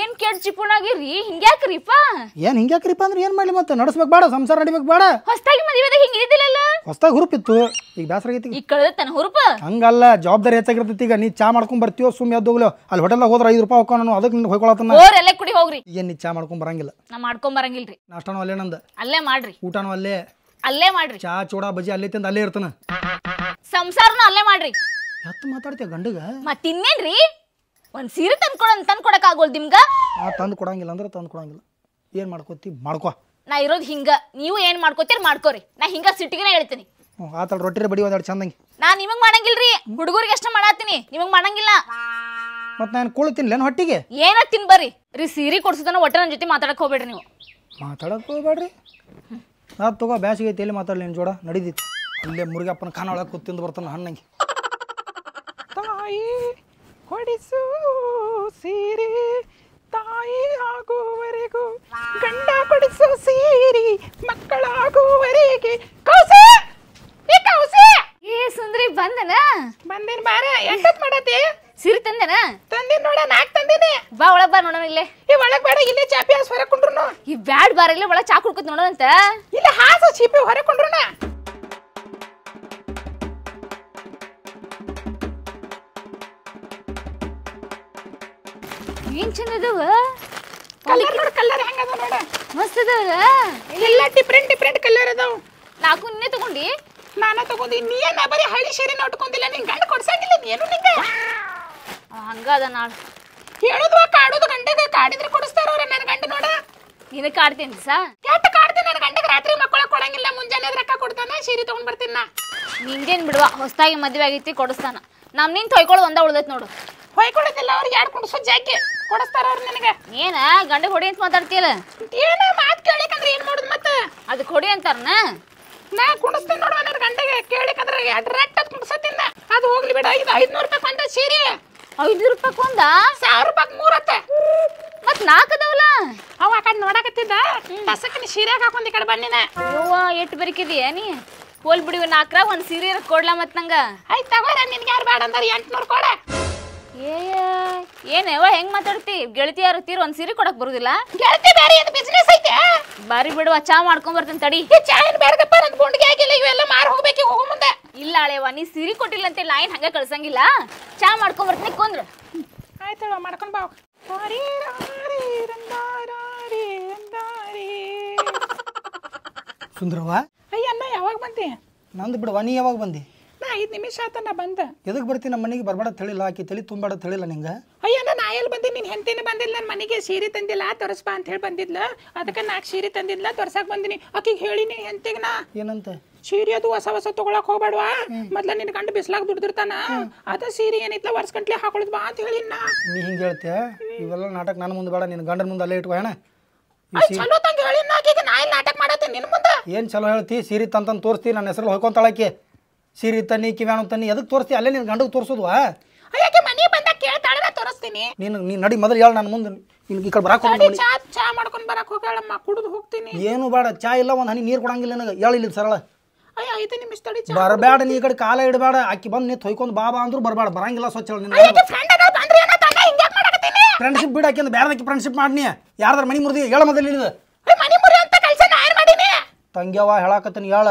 ಏನ್ ಕೆಟ್ಟ ಆಗಿರಿ ಹಿಂಗ್ಯಾಕ್ರಿಪ ಏನ್ ಹಿಂಗ್ಯಾಕ್ರಿಪ್ಪ ಅಂದ್ರೆ ಏನ್ ಮಾಡ್ಲಿ ಮತ್ತೆ ನಡೆಸ್ಬೇಕು ಬೇಡ ಸಂಸಾರ ನಡಿಬೇಕು ಬೇಡ ಹೊಸ್ತಾಗಿ ಮದುವೆದಾಗ ಹಿಂಗ ಇದ್ದಿಲ್ಲಲ್ಲ ಹೊಸದಾಗಿ ಹುರುಪಿತ್ತು ಈಗ ಬ್ಯಾಸರ ಆಗೈತಿ ಈಗ ಕಳೆದತ್ತನ ಹುರುಪ ಹಂಗಲ್ಲ ಜವಾಬ್ದಾರಿ ಹೆಚ್ಚಾಗಿರ್ತೈತಿ ಈಗ ನೀ ಚಾ ಮಾಡ್ಕೊಂಡ್ ಬರ್ತೀವೋ ಸುಮ್ ಯಾವ್ದು ಹೋಗ್ಲೋ ಅಲ್ಲಿ ಹೋಟೆಲ್ ಹೋದ್ರ ಐದು ರೂಪಾಯಿ ಹೋಗ್ಕೊಂಡು ಅದಕ್ಕೆ ನಿನ್ನ ಹೋಗ್ಕೊಳತನ ಓರ್ ಎಲ್ಲ ಕುಡಿ ಹೋಗ್ರಿ ಏನ್ ನೀ ಚಾ ಮಾಡ್ಕೊಂಡ್ ಬರಂಗಿಲ್ಲ ನಾ ಮಾಡ್ಕೊಂಡ್ ರೀ ನಾಷ್ಟಾನು ಅಲ್ಲೇ ನಂದ ಅಲ್ಲೇ ಮಾಡ್ರಿ ಊಟಾನು ಅಲ್ಲೇ ಅಲ್ಲೇ ಮಾಡ್ರಿ ಚಾ ಚೂಡಾ ಬಜಿ ಅಲ್ಲೇ ತಿಂದ ಅಲ್ಲೇ ಇರ್ತನ ಸಂಸಾರನ ಅಲ್ಲೇ ಮಾಡ್ರಿ ಹತ್ತು ಮಾತಾಡ್ತೀಯ ಗಂಡಗ ಮತ್ತಿನ್ನೇನ್ರಿ ಒಂದು ಸೀರೆ ಕೊಡ ತಂದು ಆಗೋಲ್ ನಿಮ್ಗ ಆ ತಂದು ಕೊಡಂಗಿಲ್ಲ ಅಂದ್ರೆ ತಂದು ಕೊಡಂಗಿಲ್ಲ ಏನು ಮಾಡ್ಕೋತಿ ಮಾಡ್ಕೋ ನಾ ಇರೋದು ಹಿಂಗ ನೀವು ಏನು ಮಾಡ್ಕೋತೀರಿ ಮಾಡ್ಕೋರಿ ನಾ ಹಿಂಗ ಸಿಟ್ಟಿಗೆ ಹೇಳ್ತೀನಿ ಹ್ಞೂ ರೊಟ್ಟಿ ರೊಟ್ಟಿರ ಬಡಿ ಒಂದೆರಡು ಚಂದಂಗೆ ನಾ ಮಾಡಂಗಿಲ್ಲ ರೀ ಹುಡುಗರಿಗೆ ಅಷ್ಟ ಮಾಡಾತೀನಿ ನಿಮಗ್ ಮಾಡಂಗಿಲ್ಲ ಮತ್ತು ನಾನು ಕೂಳು ತಿನ್ಲೇನು ಹೊಟ್ಟಿಗೆ ಏನ ಬರ್ರಿ ರೀ ಸೀರೆ ಕೊಡ್ಸೋದನ್ನ ಒಟ್ಟ ನನ್ನ ಜೊತೆ ಮಾತಾಡಕ್ಕೆ ಹೋಗ್ಬೇಡ್ರಿ ನೀವು ಮಾತಾಡಕ್ಕೆ ಹೋಗ್ಬೇಡ್ರಿ ನಾ ತಗೋ ಬ್ಯಾಸಿಗೆ ಐತಿ ಎಲ್ಲಿ ಮಾತಾಡಲಿ ನಿನ್ನ ಜೋಡ ನಡೀತಿ ಅಲ್ಲೇ ಮುರುಗಪ್ಪನ ಖಾನ ಒಳಗೆ ಕೂತಿಂದು ಬರ್ತಾನೆ ಹಣ್ಣಂಗೆ ಹೊಡಿಸು ಸೀರೆ ತಾಯಿ ಆಗುವವರೆಗೂ ಗಂಡ ಕೊಡಿಸು ಸೀರೆ ಮಕ್ಕಳಾಗುವವರೆಗೆ ಕೌಸೆ ಏ ಕೌಸೆ ಏ ಸುಂದ್ರಿ ಬಂದನ ಬಂದಿನ ಬಾರ ಎಂಟತ್ ಮಾಡತಿ ಸೀರೆ ತಂದನ ತಂದಿನ ನೋಡ ನಾಕ್ ತಂದಿನಿ ಬಾ ಒಳಗ್ ಬಾ ನೋಡೋಣ ಇಲ್ಲೇ ಏ ಒಳಗ್ ಬೇಡ ಇಲ್ಲೇ ಚಾಪಿ ಹಾಸ್ ಹೊರಕೊಂಡ್ರು ಈ ಬ್ಯಾಡ್ ಬಾರ ಇಲ್ಲೇ ಒಳಗ್ ಚಾ ಕುಡ್ಕೊತ್ ನೋಡೋಣಂತ ಇಲ್ಲ ಹಾಸ ಚೀಪಿ ಹೊರಕೊಂಡ್ರು ಏನ್ ಚಂದ ಅದಾವ ಕಲರ್ ನೋಡಿ ಕಲರ್ ಹೆಂಗ ಅದ ನೋಡ ಮಸ್ತ್ ಎಲ್ಲ ಡಿಫ್ರೆಂಟ್ ಡಿಫ್ರೆಂಟ್ ಕಲರ್ ಅದಾವ ನಾಲ್ಕು ನಿನ್ನೆ ತಗೊಂಡಿ ನಾನ ತಗೊಂಡಿ ನೀ ಏನ ಬರೀ ಹಳ್ಳಿ ಶೇರಿನ ಉಟ್ಕೊಂದಿಲ್ಲ ನಿನ್ ಗಂಡ ಕೊಡ್ಸಂಗಿಲ್ಲ ನೀನು ನಿಂಗ ಹಂಗ ಅದ ನಾಳು ಹೇಳುದು ಕಾಡೋದು ಗಂಡಗ ಕಾಡಿದ್ರೆ ಕೊಡಿಸ್ತಾರ ಅವ್ರ ನನ್ನ ಗಂಡ ನೋಡ ನೀನು ಕಾಡ್ತೀನಿ ಸಾ ಎಟ್ಟು ಕಾಡ್ತೀನಿ ನನ್ನ ಗಂಡಗ ರಾತ್ರಿ ಮಕ್ಕಳ ಕೊಡಂಗಿಲ್ಲ ಮುಂಜಾನೆ ರೊಕ್ಕ ಕೊಡ್ತಾನ ಶೀರಿ ತಗೊಂಡ್ ಬರ್ತೀನಿ ನಾ ನಿಂದೇನ್ ಬಿಡುವ ಹೊಸದಾಗಿ ಮದ್ವೆ ಆಗೈತಿ ಕೊಡಿಸ್ತಾನ ನಮ್ ನಿನ್ ತೊಯ್ಕೊಳ್ಳೋದು ಒಂದ ಉಳ್ದೈತಿ ನೋಡು ಹೊಯ್ಕೊಳ್ಳೋದಿಲ್ಲ ಅವ್ರಿಗೆ ಎರಡು ಕುಂಡಿಸೋ ಜಾಕೆ ಕೊಡಸ್ತಾರ ಅವ್ರು ನಿನಗೆ ಏನು ಗಂಡ ಹೊಡಿ ಅಂತ ಮಾತಾಡ್ತೀಯಲ್ಲ ಏನು ಮಾತು ಕೇಳಿಕಂದ್ರೆ ಏನು ಮಾಡೋದು ಮತ್ತೆ ಅದು ಕೊಡಿ ಅಂತಾರನ ನಾ ಕುಡಿಸ್ತೀನಿ ನೋಡುವ ನನ್ನ ಗಂಡಗೆ ಕೇಳಿಕಂದ್ರೆ ಎರಡು ರೆಟ್ ಅದು ಕುಡಿಸತ್ತಿಂದ ಅದು ಹೋಗ್ಲಿ ಬೇಡ ಇದು ಐದ್ನೂರು ರೂಪಾಯಿ ಕೊಂದ ಸೀರೆ ಐದ್ನೂರು ರೂಪಾಯಿ ಕೊಂದ ಸಾವಿರ ರೂಪಾಯಿ ಮೂರತ್ತೆ ಮತ್ ನಾಲ್ಕದವಲ್ಲ ಅವ ಆ ಕಡೆ ನೋಡಕತ್ತಿದ್ದ ಕಸಕ್ಕನ ಸೀರೆಗೆ ಹಾಕೊಂಡ್ ಈ ಕಡೆ ಬನ್ನಿನ ಯವ್ವ ಎಟ್ಟು ಬರಿಕಿದೀಯ ನೀ ಹೋಲ್ ಬಿಡಿವಿ ನಾಲ್ಕರ ಒಂದು ಸೀರೆ ಕೊಡ್ಲಾ ಮತ್ ನಂಗ ಆಯ್ತು ತಗೋರ ನಿನ್ಗೆ ಯಾರು ಬೇಡ ಅಂದ್ರೆ ಎಂಟ್ನೂರು ಕೊಡ ಏ ಏನವ ಹೆಂಗ್ ಮಾತಾಡ್ತಿ ಗೆಳತಿಯಾರು ತೀರ್ ಒಂದ್ ಸೀರೆ ಕೊಡಕ್ ಬರುದಿಲ್ಲ ಗೆಳತಿ ಬೇರೆ ಇದು ಬಿಸ್ನೆಸ್ ಐತೆ ಬಾರಿ ಬಿಡುವ ಚಾ ಮಾಡ್ಕೊಂಡ್ ಬರ್ತೀನಿ ತಡಿ ಚಾ ಏನ್ ಬೇಡದಪ್ಪ ನನ್ ಆಗಿಲ್ಲ ಇವೆಲ್ಲ ಮಾರ್ ಹೋಗ್ಬೇಕು ಹೋಗೋ ಮುಂದೆ ಇಲ್ಲ ಅಳೆವ ನೀ ಸೀರೆ ಕೊಟ್ಟಿಲ್ಲ ಅಂತ ಲೈನ್ ಹಂಗ ಕಳ್ಸಂಗಿಲ್ಲ ಚಾ ಮಾಡ್ಕೊಂಡ್ ಬರ್ತೀನಿ ಕುಂದ್ರ ಆಯ್ತವ ಮಾಡ್ಕೊಂಡ್ ರಾರಿ ಸುಂದರವ ಅಯ್ಯ ಅಣ್ಣ ಯಾವಾಗ ಬಂದಿ ನಂದು ಬಿಡವ ನೀ ಯಾವಾಗ ಬಂದಿ ನಾ ಐದು ನಿಮಿಷ ಆತ ನಾ ಬಂದ ಎದಕ್ಕೆ ಬರ್ತೀನಿ ನಮ್ಮ ಮನೆಗೆ ಬರಬೇಡ ತಿಳಿಲ್ಲ ಆಕಿ ತಲೆ ತುಂಬಾಡ ತಿಳಿಲ್ಲ ನಿಂಗೆ ಅಯ್ಯ ನಾ ಎಲ್ಲಿ ಬಂದೆ ನಿನ್ನ ಹೆಂತಿನ ಬಂದಿಲ್ಲ ನನ್ನ ಮನೆಗೆ ಸೀರೆ ತಂದಿಲ್ಲ ತೋರಿಸ್ಬಾ ಅಂತ ಹೇಳಿ ಬಂದಿದ್ಲ ಅದಕ್ಕೆ ನಾಲ್ಕು ಸೀರೆ ತಂದಿದ್ಲ ತೋರ್ಸಕ್ಕೆ ಬಂದಿನಿ ಆಕಿಗೆ ಹೇಳಿನಿ ಹೆಂಡತಿಗೆ ನಾ ಏನಂತ ಸೀರೆ ಅದು ಹೊಸ ಹೊಸ ತಗೊಳಕ್ ಹೋಗ್ಬೇಡವಾ ಮೊದ್ಲ ನಿನ್ ಗಂಡ ಬಿಸ್ಲಾಗ ದುಡ್ದಿರ್ತಾನ ಅದ ಸೀರೆ ಏನಿತ್ಲ ವರ್ಷ ಗಂಟ್ಲೆ ಹಾಕೊಳ್ಳೋದು ಬಾ ಅಂತ ನಾ ನೀ ಹಿಂಗೆ ಹೇಳ್ತೀಯ ಇವೆಲ್ಲ ನಾಟಕ ನನ್ನ ಮುಂದೆ ಬೇಡ ನಿನ್ನ ಗಂಡನ ಮುಂದೆ ಅಲ್ಲೇ ಇಟ್ಕೋಣ ಚಲೋ ನಾ ನಾಟಕ ಮಾಡತ್ತೆ ನಿನ್ನ ಮುಂದೆ ಏನು ಚಲೋ ಹೇಳ್ತಿ ಸೀರೆ ತಂತಂತ ತೋರಿಸ್ತಿ ನನ್ನ ಹೆಸರು ಹೋಯ್ಕೊಂತಾಳಕ್ಕೆ ಸೀರೆ ತನ್ನಿ ಕಿವ್ಯಾಣ ತನ್ನಿ ಎದಕ್ಕೆ ತೋರಿಸ್ತಿ ಅಲ್ಲೇ ನಿನ್ನ ಗಂಡಗೆ ತೋರಿಸೋದು ಅಯ್ಯಕ್ಕೆ ಮನೆ ಬಂದಾಗ ಕೇಳ್ತಾಳೆ ತೋರಿಸ್ತೀನಿ ನೀನು ನೀನು ನಡಿ ಮೊದಲು ಹೇಳ ನಾನು ಮುಂದೆ ನಿನ್ಗೆ ಈ ಕಡೆ ಬರಕ್ಕೆ ಹೋಗಿ ಚಾ ಚಾ ಮಾಡ್ಕೊಂಡು ಬರಕ್ಕೆ ಹೋಗಲಮ್ಮ ಕುಡಿದು ಹೋಗ್ತೀನಿ ಏನು ಬೇಡ ಚಾ ಇಲ್ಲ ಒಂದು ಹನಿ ನೀರು ಕೊಡಂಗಿಲ್ಲ ನನಗೆ ಇಲ್ಲ ಸರಳ ಅಯ್ಯ ಐದು ನಿಮಿಷ ತಡಿ ಚಾ ಬರಬೇಡ ನೀ ಈ ಕಡೆ ಕಾಲ ಇಡಬೇಡ ಅಕ್ಕಿ ಬಂದು ನೀ ತೊಯ್ಕೊಂಡು ಬಾಬಾ ಅಂದ್ರು ಬರಬೇಡ ಬರಂಗಿಲ್ಲ ಸ್ವಚ್ಛ ಹೇಳಿ ನಿನ್ನ ಫ್ರೆಂಡ್ಶಿಪ್ ಬಿಡ ಅಕ್ಕಿ ಬೇರೆದಕ್ಕೆ ಫ್ರೆಂಡ್ಶಿಪ್ ಮಾಡ್ನಿ ಯಾರ್ದಾರ ಮನಿ ಮುರಿದಿ ಹೇಳ ಮೊದಲು ಇಳಿದು ಮನಿ ಮುರಿ ಅಂತ ತಂಗ್ಯವ ಹೇಳಾಕತ್ತೀನಿ ಹೇಳ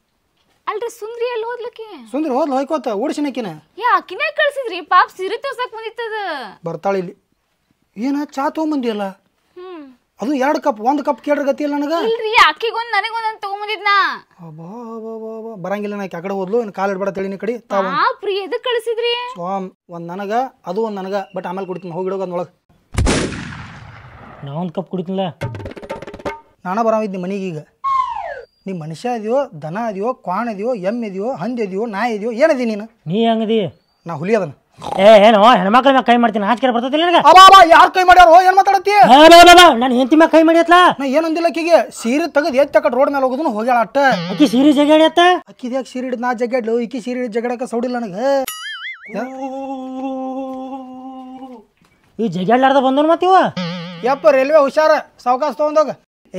ಅಲ್ರಿ ಸುಂದ್ರಿ ಎಲ್ಲಿ ಹೋದ್ಲಕ್ಕೆ ಸುಂದ್ರಿ ಹೋದ್ಲು ಹೋಯ್ಕೋತ ಓಡಿಸಿನಕಿನ ಯಾ ಅಕಿನೇ ಕಳ್ಸಿದ್ರಿ ಪಾಪ ಸಿರಿ ತೋರ್ಸಕ್ ಬಂದಿತ್ತದ ಬರ್ತಾಳ ಇಲ್ಲಿ ಏನ ಚಾ ತಗೊಂಬಂದಿ ಅಲ್ಲ ಅದು ಎರಡು ಕಪ್ ಒಂದು ಕಪ್ ಕೇಳ್ರ ಗತಿ ಇಲ್ಲ ನನಗ ಇಲ್ರಿ ಅಕ್ಕಿಗೊಂದು ನನಗೊಂದು ಅಂತ ತಗೊಂಬಂದಿದ್ನಾ ಬರಂಗಿಲ್ಲ ನಾಕಿ ಅಕಡೆ ಹೋದ್ಲು ಇನ್ ಕಾಲು ಇಡಬೇಡ ತಳಿನ ಕಡೆ ತಾವ ಆ ಪ್ರಿ ಕಳಿಸಿದ್ರಿ ಸ್ವಾಮ್ ಒಂದು ನನಗ ಅದು ಒಂದು ನನಗ ಬಟ್ ಆಮೇಲೆ ಕುಡಿತೀನಿ ಹೋಗಿ ಇಡೋಗ ಒಳಗೆ ನಾ ಕಪ್ ಕುಡಿತಿಲ್ಲ ನಾನ ಬರಾಮಿದ್ನಿ ಮನೆಗೆ ಈಗ ನೀ ಮನುಷ್ಯ ಇದೆಯೋ ದನ ಇದೆಯೋ ಕ್ವಾಣ ಇದೆಯೋ ಎಮ್ಮೆ ಇದೆಯೋ ಹಂದಿ ಇದೆಯೋ ನಾಯಿ ಇದೆಯೋ ಏನದಿ ನೀನು ನೀ ಹೆಂಗದಿ ನಾ ಹುಲಿ ಅದನ್ನ ಏ ಏನೋ ಹೆಣ್ಮಕ್ಳ ಮ್ಯಾಗ ಕೈ ಮಾಡ್ತೀನಿ ಆಚಕರ ಬರ್ತದಿಲ್ಲ ನನಗೆ ಅಬ್ಬಾ ಅಬ್ಬಾ ಯಾರು ಕೈ ಮಾಡ್ಯಾರೋ ಏನು ಮಾತಾಡತ್ತಿ ನಾನು ಹೆಂಡತಿ ಮ್ಯಾಗ ಕೈ ಮಾಡಿಯತ್ಲ ನಾ ಏನೊಂದಿಲ್ಲ ಆಕಿಗೆ ಸೀರೆ ತೆಗೆದು ಎತ್ತ ಕಡೆ ರೋಡ್ ಮೇಲೆ ಹೋಗೋದನ್ನ ಹೋಗ್ಯಾಳ ಅಟ್ಟ ಅಕ್ಕಿ ಸೀರೆ ಜಗಾಡ್ಯತ್ತ ಆಕಿದ ಯಾಕೆ ಸೀರೆ ಹಿಡಿದು ನಾ ಜಗಾಡ್ಲು ಇಕ್ಕಿ ಸೀರೆ ಹಿಡಿದು ಸೌಡಿಲ್ಲ ನನಗೆ ಈ ಜಗಾಡ್ಲಾರ್ದ ಮತ್ತೆ ಇವ ಯಪ್ಪ ರೈಲ್ವೆ ಹುಷಾರ ಸಾವಕಾಶ ತೊಗೊಂಡೋಗ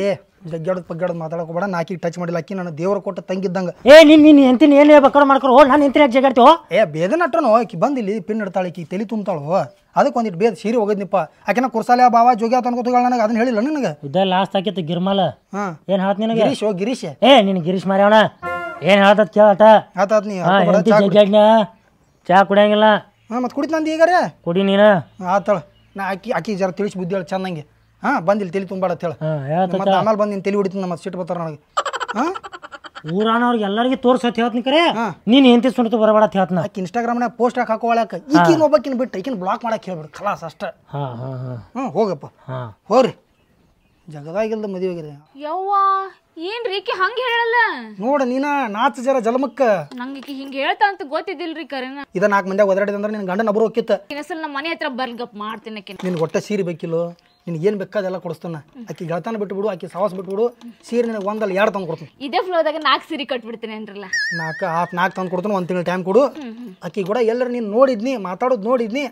ಏ ಜಗ್ಗಾಡೋದು ಪಗ್ಗಾಡೋದು ಮಾತಾಡಕೋಬೇಡ ನಾಕಿ ಟಚ್ ಮಾಡಿಲ್ಲ ಅಕ್ಕಿ ನಾನು ದೇವ್ರ ಕೊಟ್ಟ ತಂಗಿದ್ದಂಗ ಏ ನಿನ್ ನಿನ್ ಎಂತಿನ ಏನೇ ಬೇಕಾದ್ರೆ ಹೋ ನಾನು ಎಂತಿನ ಜಗಾಡ್ತೀವೋ ಏ ಬೇದ ನಟ್ಟನು ಆಕಿ ಬಂದು ಇಲ್ಲಿ ಪಿನ್ ಇಡ್ತಾಳೆ ಆಕಿ ತಲೆ ತುಂಬತಾಳು ಅದಕ್ಕೆ ಒಂದಿಟ್ಟು ಬೇದ ಸೀರೆ ಹೋಗೋದಿಪ್ಪ ಆಕೆನ ಕುರ್ಸಾಲೆ ಬಾವ ಜೋಗಿ ಆತ ನನಗೆ ಅದನ್ನ ಹೇಳಿಲ್ಲ ನನಗೆ ಇದ ಲಾಸ್ಟ್ ಆಕಿತ್ತು ಗಿರ್ಮಾಲ ಏನ್ ಏನು ಹೇಳ್ತ ನಿನಗೆ ಗಿರೀಶ್ ಓ ಗಿರೀಶ್ ಏ ನಿನ್ ಗಿರೀಶ್ ಮಾರ್ಯವಣ ಏನ್ ಹೇಳ್ತದ ಕೇಳಟ ಆತಾತ್ ನೀ ಚಾ ಕುಡಿಯಂಗಿಲ್ಲ ಹಾ ಮತ್ತೆ ಕುಡಿತ ನಂದು ಈಗಾರೆ ಕುಡಿ ನೀನ ಆತಳ ನಾ ಆಕಿ ಆಕಿ ಜರ ತಿಳಿಸಿ ಬುದ್ಧಿ ಹೇಳಿ ಚಂದಂಗೆ ಹಾ ಬಂದಿಲ್ಲ ತಲೆ ತುಂಬಾಡ ಅಂತ ಹೇಳ ಮತ್ತೆ ಆಮೇಲೆ ಬಂದು ನಿನ್ ತಲೆ ಹೊಡಿತೀನಿ ನಮ್ಮ ಸಿಟ್ಟು ಬರ್ತಾರ ನನಗೆ ಹಾ ಊರಾನವ್ರಿಗೆ ಎಲ್ಲರಿಗೆ ತೋರ್ಸತ್ ಹೇಳ್ತೀನಿ ಕರೆ ನೀನ್ ಎಂತ ಸುಣ್ತು ಬರಬೇಡ ಅಂತ ಹೇಳ್ತಾನ ಆಕಿ ನಾಗ ಪೋಸ್ಟ್ ಹಾಕಿ ಹಾಕೋಳಕ ಈಕಿನ ಒಬ್ಬಕಿನ ಬಿಟ್ಟು ಈಕಿನ ಬ್ಲಾಕ್ ಮಾಡಕ್ ಹೇಳ್ಬಿಡು ಖಲಾಸ್ ಹಾ ಹಾ ಹೋಗಪ್ಪ ಹೋಗ್ರಿ ಜಗದಾಗಿಲ್ದ ಮದುವೆ ಆಗಿದೆ ಯವ್ವ ಏನ್ ರೀಕಿ ಹಂಗ ಹೇಳಲ್ಲ ನೋಡ ನೀನ ನಾಚ ಜರ ಜಲಮಕ್ಕ ನಂಗೆ ಹಿಂಗ ಹೇಳ್ತಾ ಅಂತ ಗೊತ್ತಿದ್ದಿಲ್ರಿ ಕರೆನ ಇದ ನಾಲ್ಕು ಮಂದಿ ಒದರಾಡಿದಂದ್ರೆ ನಿನ್ ಗಂಡನ ಒಬ್ರು ಹೋಗಿತ್ತ ಸಲ ನಮ್ಮ ಮನೆ ಹತ್ರ ಬರ್ಗಪ್ ಮಾಡ್ತೀನಿ ನಿನ್ ಒಟ್ಟ ಸೀರೆ ಬೇಕಿಲ್ಲ ನಿನಗೆ ಏನು ಬೇಕಾದ ಎಲ್ಲ ಕೊಡಿಸ್ತಾನ ಆಕಿ ಗೆಳತನ ಬಿಟ್ಬಿಡು ಆಕಿ ಸಾವಾಸ ಬಿಟ್ಬಿಡು ಸೀರೆ ನಿನಗೆ ಒಂದಲ್ಲ ಎರಡು ತಂದು ಕೊಡ್ತೀನಿ ಇದೇ ಫ್ಲೋದಾಗ ನಾಲ್ಕು ಸೀರೆ ಕಟ್ಬಿಡ್ತೀನಿ ಅಂದ್ರಲ್ಲ ನಾಲ್ಕು ಹಾಫ್ ನಾಲ್ಕು ತಂದು ಕೊಡ್ತೀನಿ ಒಂದು ತಿಂಗಳು ಟೈಮ್ ಕೊಡು ಆಕಿ ಕೂಡ ಎಲ್ಲರೂ ನೀನು ನೋಡಿದ್ನಿ ಮಾತಾಡೋದು ನೋಡಿದ್ನಿ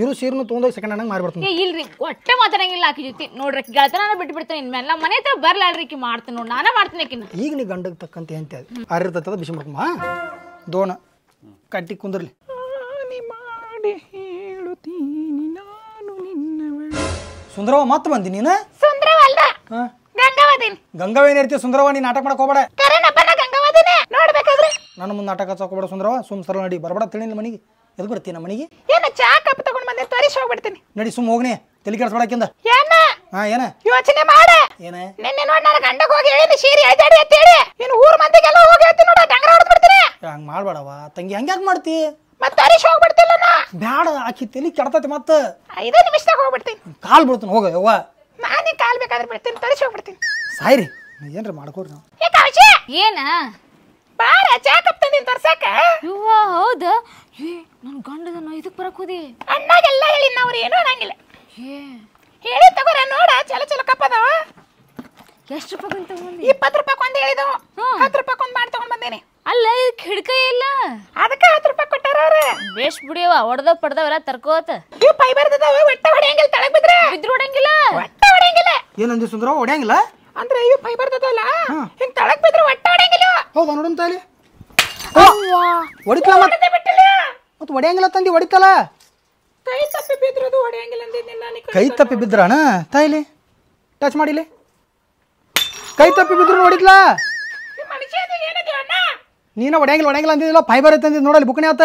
ಇರು ಸೀರೆನು ತೊಗೊಂಡೋಗಿ ಸೆಕೆಂಡ್ ಹ್ಯಾಂಡ್ ಏ ಇಲ್ರಿ ಒಟ್ಟೆ ಮಾತಾಡಂಗಿಲ್ಲ ಆಕಿ ಜೊತೆ ನೋಡ್ರಿ ಗೆಳತನ ಬಿಟ್ಬಿಡ್ತೀನಿ ಇನ್ನ ಮೇಲೆ ಮನೆ ಹತ್ರ ಬರ್ಲಾಳ್ರಿ ಆಕಿ ಮಾಡ್ತೀನಿ ನೋಡಿ ನಾನೇ ಮಾಡ್ತೀನಿ ಆಕಿನ ಈಗ ನೀ ಗಂಡಕ್ಕೆ ತಕ್ಕಂತ ಅಂತ ಆರಿರ್ತದ ಬಿಸಿ ಮಾಡ್ಕೊಮ್ಮ ದೋಣ ಕಟ್ಟಿ ಕುಂದಿರ್ಲಿ ನೀ ಮಾಡಿ ಸುಂದರವ ಮತ್ತೆ ಬಂದಿ ನೀನು ಸುಂದರವ ಅಲ್ಲ ಗಂಗಾವದಿನಿ ಗಂಗವ ಏನ್ ಸುಂದರವ ನೀ ನಾಟಕ ಮಾಡಕ್ ಹೋಗ್ಬೇಡ ಕರೆನಪ್ಪ ನಾ ಗಂಗಾವದಿನಿ ನೋಡ್ಬೇಕಾದ್ರೆ ನನ್ನ ಮುಂದೆ ನಾಟಕ ಹಚ್ಚಕ್ ಹೋಗ್ಬೇಡ ಸುಂದರವ ಸುಮ್ ಸರಳ ನಡಿ ಬರಬೇಡ ತಿಳಿನಿಲ್ಲ ಮನೆಗೆ ಎದ್ ಬರ್ತೀನಿ ನಮ್ಮ ಮನೆಗೆ ಏನ ಚಾ ಕಪ್ ತಗೊಂಡ್ ಬಂದೆ ತರಿಸ ಹೋಗ್ಬಿಡ್ತೀನಿ ನಡಿ ಸುಮ್ ಹೋಗ್ನೆ ತಲೆ ಕೆಡಿಸ್ಬೇಡಕ್ಕಿಂದ ಏನ ಹಾ ಏನ ಯೋಚನೆ ಮಾಡ ಏನ ನಿನ್ನೆ ನೋಡಿ ನಾನು ಗಂಡಕ ಹೋಗಿ ಹೇಳಿದ ಸೀರಿ ಐದಾಡಿ ಅಂತ ಹೇಳಿ ಇನ್ನು ಊರ ಮಂದಿಗೆಲ್ಲ ಹೋಗಿ ಹೇಳ್ತೀನಿ ನೋಡ ಹೊಡೆದು ಹೊಡೆದ್ಬಿಡ್ತೀನಿ ಹಂಗೆ ಮಾಡಬೇಡವಾ ತಂಗಿ ಹಂಗ್ಯಾಕೆ ಮಾಡ್ತಿ ಮತ್ತೆ ಅರಿಶ್ ಹೋಗ್ಬಿಡ್ತಿಲ್ಲ ನಾ ಬ್ಯಾಡ ಆಕಿ ತಲಿ ಕೆಡ್ತತಿ ಮತ್ತ ಐದೇ ನಿಮಿಷದಾಗ ಹೋಗ್ಬಿಡ್ತೀನಿ ಕಾಲ್ ಬಿಡ್ತೀನಿ ಹೋಗ ಯವ್ವ ನಾನೇ ಕಾಲ್ ಬೇಕಾದ್ರೆ ಬಿಡ್ತೀನಿ ತರಿಸಿ ಹೋಗ್ಬಿಡ್ತೀನಿ ಸಾಯ್ರಿ ಏನ್ರಿ ಮಾಡ್ಕೋರಿ ನಾವು ಏ ಕಾಶಿ ಏನ ಬಾರ ಚಾ ಕಪ್ ತಂದಿನ ತರ್ಸಾಕ ಯವ್ವ ಹೌದ ಏ ನನ್ನ ಗಂಡದ ನೋ ಇದಕ್ಕೆ ಬರಕ್ ಹೋದಿ ಅಣ್ಣಾಗೆಲ್ಲ ಹೇಳಿ ನಾವ್ರು ಏನೂ ಅನ್ನಂಗಿಲ್ಲ ಹೇಳಿ ತಗೋರ ನೋಡ ಚಲ ಚಲ ಕಪ್ ಎಷ್ಟು ರೂಪಾಯಿ ಅಂತ ಇಪ್ಪತ್ತು ರೂಪಾಯಿ ಒಂದು ಹೇಳಿದವು ಹತ್ತು ರೂಪಾಯಿ ಒಂದು ಮಾಡಿ ತಗೊಂಡ್ ಬಂದೇನಿ ಅಲ್ಲ ಇದಕ್ಕೆ ಹಿಡ್ಕ ಇಲ್ಲ ಅದಕ್ಕೆ ವೇಸ್ಟ್ ಬಿಡಿಯವ ಹೊಡೆದ ಪಡ್ದವಲ್ಲ ತರ್ಕೋತ ಈ ಫೈಬರ್ ಇದಾವೆ ಒಟ್ಟ ಹೊಡೆಯಂಗಿಲ್ಲ ಬಿದ್ರೆ ಬಿದ್ರು ಹೊಡೆಯಂಗಿಲ್ಲ ಒಟ್ಟ ಹೊಡೆಯಂಗಿಲ್ಲ ಏನಂದಿ ಸುಂದರ ಹೊಡೆಯಂಗಿಲ್ಲ ಅಂದ್ರೆ ಈ ಫೈಬರ್ ಇದಾವಲ್ಲ ಹಿಂಗ್ ತಳಗ್ ಬಿದ್ರೆ ಒಟ್ಟ ಹೊಡೆಯಂಗಿಲ್ಲ ಹೌದಾ ನೋಡಂತ ಇಲ್ಲಿ ಹೊಡಿತಲ್ಲ ಮತ್ತೆ ಹೊಡೆಯಂಗಿಲ್ಲ ತಂದಿ ಹೊಡಿತಲ್ಲ ಕೈ ತಪ್ಪಿ ಬಿದ್ರು ಅದು ಹೊಡೆಯಂಗಿಲ್ಲ ಅಂದಿದ್ದೆ ಕೈ ತಪ್ಪಿ ಅಣ್ಣ ತಾಯಿಲಿ ಟಚ್ ಮಾಡಿಲಿ ಕೈ ತಪ್ಪಿ ಬಿದ್ರು ಹೊಡಿತ್ಲಾ ನೀನ ಒಡೆಯಂಗಿಲ್ಲ ಒಡೆಯಂಗಿಲ್ಲ ಅಂದಿದ್ದಿಲ್ಲ ಫೈಬರ್ ಐತೆ ಅಂದಿದ್ದು ನೋಡಲ್ಲಿ ಬುಕ್ನೆ ಆತ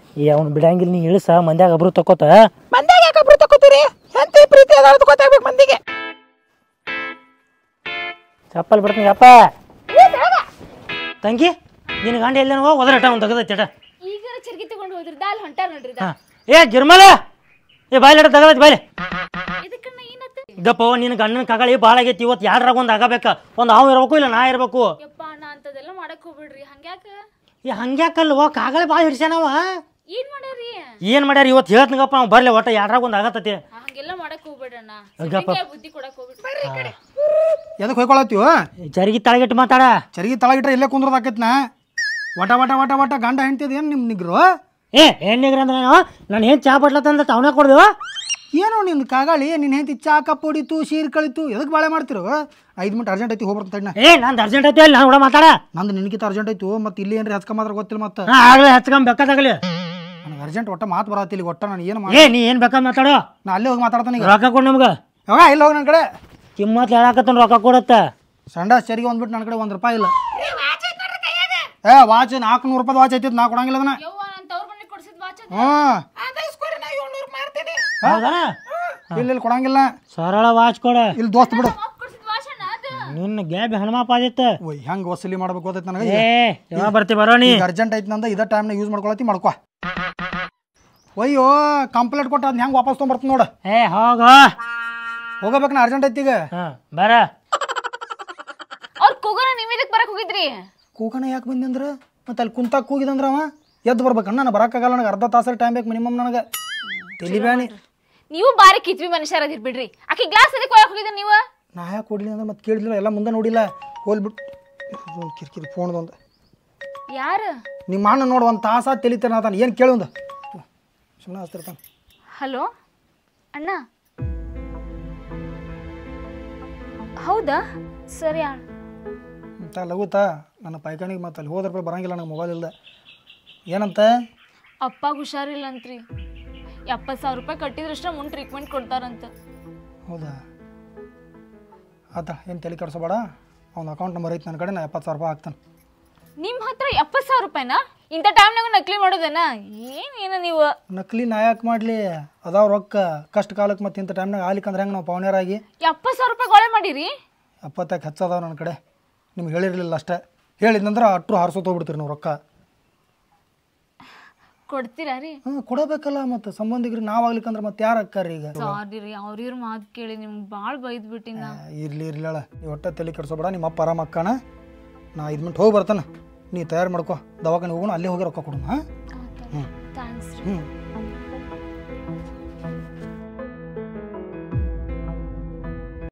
ಈ ಅವ್ನು ಬಿಡಂಗಿಲ್ಲ ನೀ ಇಳಿಸ ಮಂದ್ಯಾಗ ಅಬ್ರು ತಕೋತ ಮಂದ್ಯಾಗ ಯಾಕೆ ಅಬ್ರು ತಕೋತೀರಿ ಎಂತ ಪ್ರೀತಿ ಅದ ಅಂತ ಮಂದಿಗೆ ಚಪ್ಪಲ್ ಬಿಡ್ತೀನಿ ಅಪ್ಪ ತಂಗಿ ನಿನ್ನ ಗಂಡ ಎಲ್ಲೇನೋ ಒದರಟ ಅವ್ನು ತೆಗದೈತಿ ಅಟ ಈಗ ಚರ್ಗಿ ತಗೊಂಡು ಹೋದ್ರಿ ದಾಲ್ ಹೊಂಟಾರ ನೋಡ್ರಿ ಏ ಗಿರ್ಮಲ ಏ ಬಾಯ್ಲಿ ಅಟ ತೆಗದೈತಿ ಬಾಯ್ಲಿ ಇದಕ್ಕನ್ನ ಏನತ್ತ ನಿನ್ನ ಗಂಡನ ಕಗಳಿ ಭಾಳ ಆಗೈತಿ ಇವತ್ತು ಯಾರಾಗ ಒಂದು ಆಗಬೇಕ ಒಂದು ಅವ್ನು ಇರ್ಬೇಕು ಇಲ್ಲ ನಾ ಇರ್ಬೇಕು ಯಪ್ಪ ನಾ ಅಂತದೆಲ್ಲ ಮಾಡಕ್ ಹೋಗ್ಬಿಡ್ರಿ ಹಂಗ್ಯಾಕ ಈ ಹಂಗ್ಯಾಕಲ್ವ ಕಾಗಳಿ ಬಾಳ ಹಿಡ್ಸ್ಯಾನವ ಏನ್ ಮಾಡ್ಯಾರ ಇವತ್ತು ಹೇಳ್ತನಗಪ್ಪ ನಾವು ಬರ್ಲಿ ಒಟ್ಟ ಯಾರಾಗ ಒಂದ್ ಆಗತ್ತೆ ಎದಕ್ ಮಾಡಕ್ ಹೋಗ್ಬೇಡಣ್ಣ ಹೋಯ್ಕೊಳತ್ತೀವ ತಳಗಿಟ್ಟು ಮಾತಾಡ ಜರಿಗಿ ತಳಗಿಟ್ರೆ ಇಲ್ಲೇ ಕುಂದ್ರದಾಕೈತಿ ನಾ ವಟ ವಟ ವಟ ವಟ ಗಂಡ ಹೆಂಡ್ತಿದ ಏನು ನಿಮ್ ನಿಗ್ರು ಏ ಹೆಣ್ಣಿಗ್ರ ಅಂದ್ರೆ ನಾನು ಏನು ಚಾ ಬಟ್ಲ ತಂದ್ರೆ ತವನ ಕೊಡ್ದೇವ ಏನು ನಿನ್ ಕಾಗಾಳಿ ನಿನ್ ಹೆಂಡತಿ ಚಾ ಕಪ್ಪ ಹೊಡಿತು ಸೀರ್ ಕಳಿತು ಎದಕ್ ಬಾಳೆ ಮಾಡ್ತಿರೋ ಐದು ಮಿನಿಟ್ ಅರ್ಜೆಂಟ್ ಐತಿ ಹೋಗ್ಬರ್ತ ತಣ್ಣ ಏ ನಂದು ಅರ್ಜೆಂಟ್ ಐತಿ ಅಲ್ಲಿ ನಾನು ಕೂಡ ಮಾತಾಡ ನಂದು ನಿನಗಿಂತ ಅರ್ಜೆಂಟ್ ಐತು ಮತ್ತೆ ಇಲ್ಲಿ ಏನ್ರಿ ಹಚ್ಕೊಂಬಾದ್ರೆ ಗೊತ್ತಿಲ್ಲ ಮತ್ತೆ ಆಗಲೇ ಅರ್ಜೆಂಟ್ ಒಟ್ಟ ಮಾತು ಇಲ್ಲಿ ಒಟ್ಟ ನಾನು ಏನು ಮಾಡಿ ನೀ ಏನು ಬೇಕಾ ಮಾತಾಡೋ ನಾ ಅಲ್ಲೇ ಹೋಗಿ ಮಾತಾಡ್ತಾನೆ ಈಗ ರೊಕ್ಕ ಕೊಡು ನಮ್ಗೆ ಯಾವಾಗ ಇಲ್ಲ ಹೋಗಿ ನನ್ನ ಕಡೆ ಕಿಮ್ಮತ್ ಹೇಳಾಕತ್ತಾನ ರೊಕ್ಕ ಕೊಡತ್ತೆ ಸಂಡ ಸರಿಗೆ ಒಂದ್ಬಿಟ್ಟು ನನ್ನ ಕಡೆ ಒಂದು ರೂಪಾಯಿ ಇಲ್ಲ ಏ ವಾಚ್ ನಾಲ್ಕುನೂರು ರೂಪಾಯಿ ವಾಚ್ ಐತಿ ನಾ ಕೊಡಂಗಿಲ್ಲ ಅದನ್ನ ಹ್ಞೂ ಇಲ್ಲ ಇಲ್ಲಿ ಕೊಡಂಗಿಲ್ಲ ಸರಳ ವಾಚ್ ಕೊಡ ಇಲ್ಲಿ ದೋಸ್ತ್ ಬಿಡು ನಿನ್ನ ಗ್ಯಾಬ್ ಹನುಮಾಪ ಆದಿತ್ತ ಹೆಂಗ್ ವಸೂಲಿ ಮಾಡ್ಬೇಕು ಗೊತ್ತೈತಿ ನನಗೆ ಬರ್ತಿ ಬರೋಣಿ ಅರ್ಜೆಂಟ್ ಐತಿ ನಂದ ಇದ ಟೈಮ್ನ ಯೂಸ್ ಮಾಡ್ಕೊಳತಿ ಮಾಡ್ಕೊ ಅಯ್ಯೋ ಕಂಪ್ಲೇಂಟ್ ಕೊಟ್ಟ ಅದ್ ಹೆಂಗ್ ವಾಪಸ್ ತೊಗೊಂಡ್ ನೋಡ ಏ ಹೋಗ ಹೋಗಬೇಕ ನಾ ಅರ್ಜೆಂಟ್ ಐತಿ ಈಗ ಬರ ಅವ್ರ ಕೂಗನ ನಿಮ್ ಇದಕ್ ಬರಕ್ ಹೋಗಿದ್ರಿ ಕೂಗನ ಯಾಕೆ ಬಂದಿ ಅಂದ್ರ ಮತ್ತೆ ಅಲ್ಲಿ ಕುಂತ ಕೂಗಿದಂದ್ರ ಅವ ಎದ್ದು ಬರ್ಬೇಕಣ್ಣ ನಾನು ಬರಕ್ಕಾಗಲ್ಲ ನನಗೆ ಅರ್ಧ ತಾಸರ ಟೈಮ್ ಬೇಕು ಮಿನಿಮಮ್ ನನಗೆ ತಿಳಿಬ್ಯಾಣಿ ನೀವು ಬಾರಿ ಕಿತ್ವಿ ಮನುಷ್ಯರ ಅದಿರ್ ಬಿಡ್ರಿ ಅಕ್ಕಿ ಗ್ಲಾಸ್ ಅದಕ್ಕೆ ಕೊಡಕ್ ಹೋಗಿದ್ರಿ ನೀವು ನಾ ಯಾಕೆ ಕೊಡ್ಲಿಲ್ಲ ಅಂದ್ರೆ ಮತ್ತೆ ಕೇಳಿದಿಲ್ಲ ಎಲ್ಲ ಮುಂದೆ ನೋಡಿಲ್ಲ ಹೋಲ್ಬಿಟ್ಟು ಕಿರಿಕಿರಿ ಫೋನ್ದೊಂದು ಯಾರು ನಿಮ್ಮ ಅಣ್ಣ ನೋಡು ಒಂದು ತಾಸ ತಿಳಿತಾನೆ ಅದಾನ ಏನು ಕೇಳೊಂದು ಸುಮ್ಮನೆ ಹಚ್ತಿರ್ತಾನೆ ಹಲೋ ಅಣ್ಣ ಹೌದಾ ಸರಿ ಅಣ್ಣ ತಾ ಲಗುತ್ತಾ ನನ್ನ ಪೈಕಾಣಿಗೆ ಮತ್ತೆ ಅಲ್ಲಿ ಹೋದ್ರ ಬರಂಗಿಲ್ಲ ನನಗೆ ಮೊಬೈಲ್ ಇಲ್ಲದೆ ಏನಂತ ಅಪ್ಪಾಗ ಹುಷಾರಿಲ್ಲ ಅಂತ್ರಿ ಎಪ್ಪತ್ತು ಸಾವಿರ ರೂಪಾಯಿ ಕಟ್ಟಿದ್ರಷ್ಟೇ ಮುಂದೆ ಟ್ರೀಟ್ಮೆಂಟ್ ಕೊಡ್ತಾರಂತ ಹೌದಾ ಆತ ಏನು ತಲೆ ಕೆಡಿಸೋಬೇಡ ಅವ್ನ ಅಕೌಂಟ್ ನಂಬರ್ ಐತೆ ನನ್ನ ಕಡೆ ನಾ ಎಪ್ಪತ್ತು ಸಾವಿರ ರೂಪಾಯಿ ಹಾಕ್ತಾನೆ ನಿಮ್ಮ ಹತ್ರ ಎಪ್ಪತ್ತು ಸಾವಿರ ರೂಪಾಯಿನಾ ಇಂಥ ಟೈಮ್ನಾಗ ನಕಲಿ ಮಾಡೋದೇನ ಏನು ಏನು ನೀವು ನಕಲಿ ನಾ ಯಾಕೆ ಮಾಡ್ಲಿ ಅದಾವ ರೊಕ್ಕ ಕಷ್ಟ ಕಾಲಕ್ಕೆ ಮತ್ತೆ ಇಂಥ ಟೈಮ್ನಾಗ ಆಲಿಕಂದ್ರೆ ಹೆಂಗೆ ನಾವು ಪೌಣ್ಯರಾಗಿ ಎಪ್ಪತ್ತು ಸಾವಿರ ರೂಪಾಯಿ ಗೋಳೆ ಮಾಡಿರಿ ಎಪ್ಪತ್ತಕ್ಕೆ ಹೆಚ್ಚದಾವ ನನ್ನ ಕಡೆ ನಿಮ್ಗೆ ಹೇಳಿರಲಿಲ್ಲ ಅಷ್ಟೇ ಹೇಳಿದ್ನಂದ್ರೆ ಅಟ್ರು ಹಾರಿಸೋತ ಹೋಗ್ಬಿಡ್ತೀರಿ ನೀವು ರೊಕ್ಕ ಕೊಡ್ತೀರಾ ರೀ ಹ್ಞೂ ಕೊಡಬೇಕಲ್ಲ ಮತ್ತೆ ಸಂಬಂಧಿಕರು ನಾವು ಆಗ್ಲಿಕ್ಕಂದ್ರೆ ಮತ್ತೆ ಯಾರು ಅಕ್ಕಾರಿ ಈಗ ಸಾರಿ ಅವ್ರಿವ್ರ ಮಾತು ಕೇಳಿ ನಿಮ್ಗೆ ಭಾಳ ಬೈದ್ಬಿಟ್ಟಿನ ಇರ್ಲಿ ಇರ್ಲಿಲ್ಲ ನೀವು ಹೊಟ್ಟೆ ತಲೆ ಕೆಡ್ಸೋಬೇಡ ನಿಮ್ಮ ಅಪ್ಪ ಆರಾಮ ಅಕ್ಕಣ ನಾ ಐದು ಮಿನಿಟ್ ಹೋಗಿ ಬರ್ತಾನೆ ನೀ ತಯಾರು ಮಾಡ್ಕೊ ದವಾಖಾನೆ ಹೋಗೋಣ ಅಲ್ಲೇ ಹೋಗಿ ರೊಕ್ಕ ಕೊಡೋಣ ಹಾಂ ಹ್ಞೂ